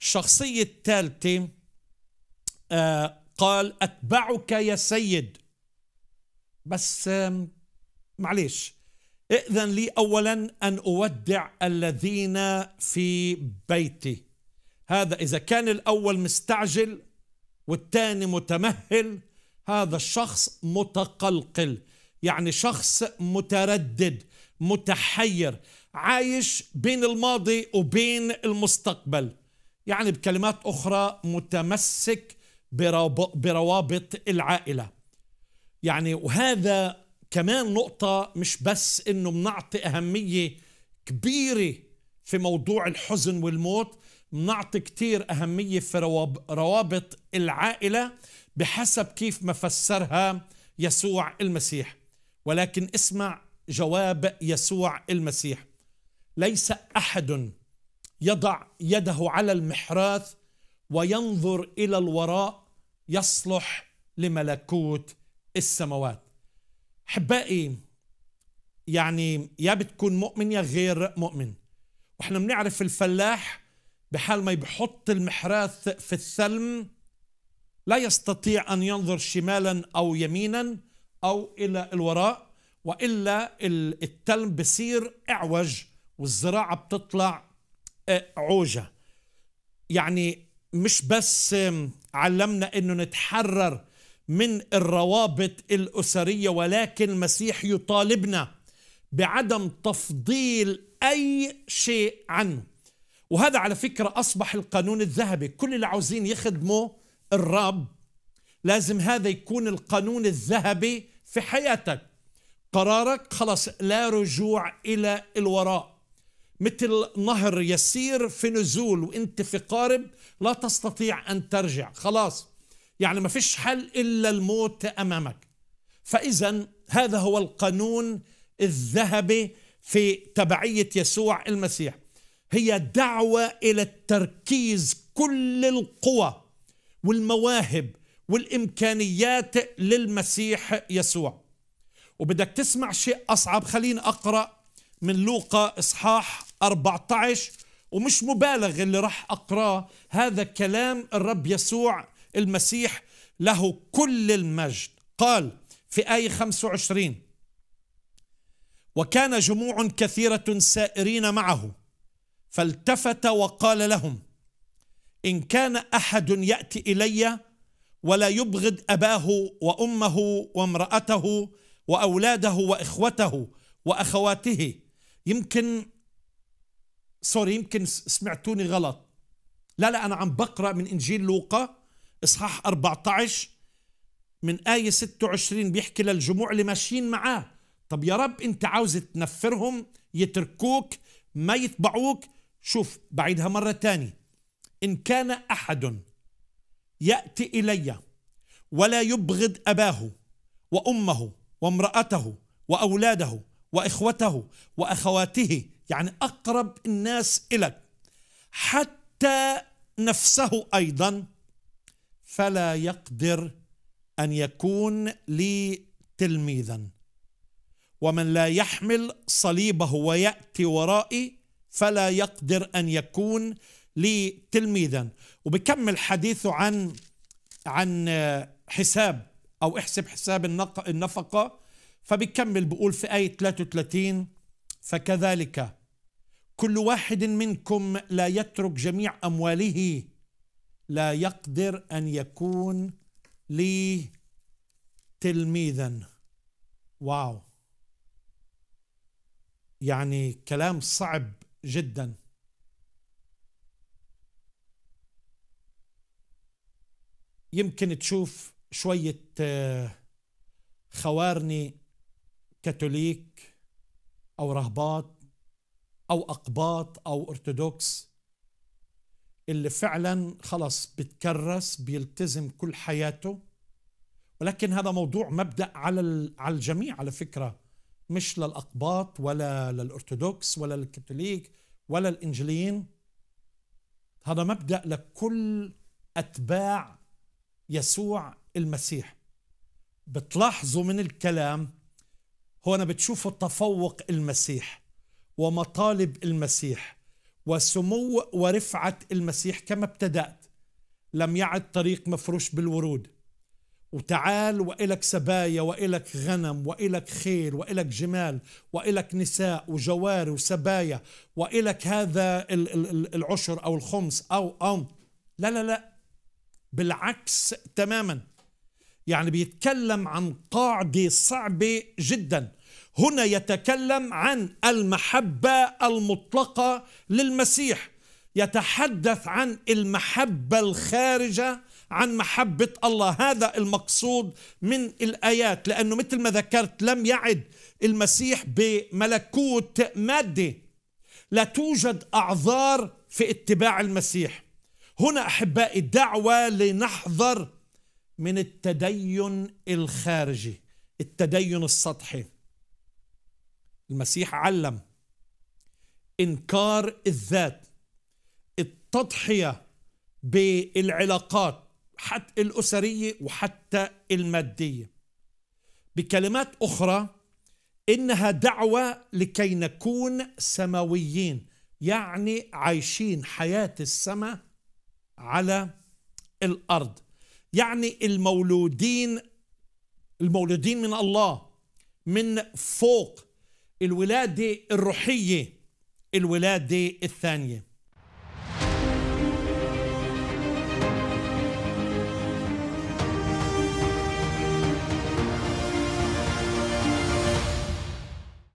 الشخصية الثالثة آه، قال أتبعك يا سيد بس معليش ائذن لي أولا أن أودع الذين في بيتي هذا إذا كان الأول مستعجل والثاني متمهل هذا الشخص متقلقل يعني شخص متردد متحير عايش بين الماضي وبين المستقبل يعني بكلمات أخرى متمسك بروابط العائلة يعني وهذا كمان نقطة مش بس إنه بنعطي أهمية كبيرة في موضوع الحزن والموت بنعطي كتير أهمية في روابط العائلة بحسب كيف ما فسرها يسوع المسيح ولكن اسمع جواب يسوع المسيح ليس أحد يضع يده على المحراث وينظر الى الوراء يصلح لملكوت السماوات احبائي يعني يا بتكون مؤمن يا غير مؤمن واحنا بنعرف الفلاح بحال ما بحط المحراث في الثلم لا يستطيع ان ينظر شمالا او يمينا او الى الوراء والا التلم بصير اعوج والزراعه بتطلع عوجة يعني مش بس علمنا أنه نتحرر من الروابط الأسرية ولكن المسيح يطالبنا بعدم تفضيل أي شيء عنه وهذا على فكرة أصبح القانون الذهبي كل اللي عاوزين يخدموا الرب لازم هذا يكون القانون الذهبي في حياتك قرارك خلاص لا رجوع إلى الوراء مثل نهر يسير في نزول وانت في قارب لا تستطيع ان ترجع خلاص يعني ما فيش حل الا الموت امامك فاذا هذا هو القانون الذهبي في تبعيه يسوع المسيح هي دعوه الى التركيز كل القوى والمواهب والامكانيات للمسيح يسوع وبدك تسمع شيء اصعب خليني اقرا من لوقا اصحاح 14 ومش مبالغ اللي راح أقراه هذا كلام الرب يسوع المسيح له كل المجد قال في آية 25 وكان جموع كثيرة سائرين معه فالتفت وقال لهم إن كان أحد يأتي إلي ولا يبغض أباه وأمه وامرأته وأولاده وإخوته وأخواته يمكن سوري يمكن سمعتوني غلط لا لا أنا عم بقرأ من إنجيل لوقا إصحاح 14 من آية 26 بيحكي للجموع اللي ماشيين معاه طب يا رب أنت عاوز تنفرهم يتركوك ما يتبعوك شوف بعيدها مرة تاني إن كان أحد يأتي إلي ولا يبغض أباه وأمه وامرأته وأولاده وإخوته وأخواته يعني أقرب الناس إلك حتى نفسه أيضا فلا يقدر أن يكون لي تلميذا ومن لا يحمل صليبه ويأتي ورائي فلا يقدر أن يكون لي تلميذا وبكمل حديثه عن عن حساب أو احسب حساب النفقة فبيكمل بقول في آية 33 فكذلك كل واحد منكم لا يترك جميع امواله لا يقدر ان يكون لي تلميذا واو يعني كلام صعب جدا يمكن تشوف شويه آه، خوارني كاثوليك او رهبات أو أقباط أو أرثوذكس اللي فعلا خلص بتكرس بيلتزم كل حياته ولكن هذا موضوع مبدأ على على الجميع على فكرة مش للأقباط ولا للأرثوذكس ولا للكاثوليك ولا الانجليين هذا مبدأ لكل أتباع يسوع المسيح بتلاحظوا من الكلام هو أنا بتشوفوا تفوق المسيح ومطالب المسيح وسمو ورفعة المسيح كما ابتدأت لم يعد طريق مفروش بالورود وتعال وإلك سبايا وإلك غنم وإلك خيل وإلك جمال وإلك نساء وجوار وسبايا وإلك هذا العشر أو الخمس أو أو لا لا لا بالعكس تماما يعني بيتكلم عن قاعدة صعبة جدا هنا يتكلم عن المحبة المطلقة للمسيح يتحدث عن المحبة الخارجة عن محبة الله هذا المقصود من الآيات لأنه مثل ما ذكرت لم يعد المسيح بملكوت مادي لا توجد أعذار في اتباع المسيح هنا أحبائي الدعوة لنحذر من التدين الخارجي التدين السطحي المسيح علم انكار الذات التضحيه بالعلاقات حتى الاسريه وحتى الماديه بكلمات اخرى انها دعوه لكي نكون سماويين يعني عايشين حياه السماء على الارض يعني المولودين المولودين من الله من فوق الولادة الروحية الولادة الثانية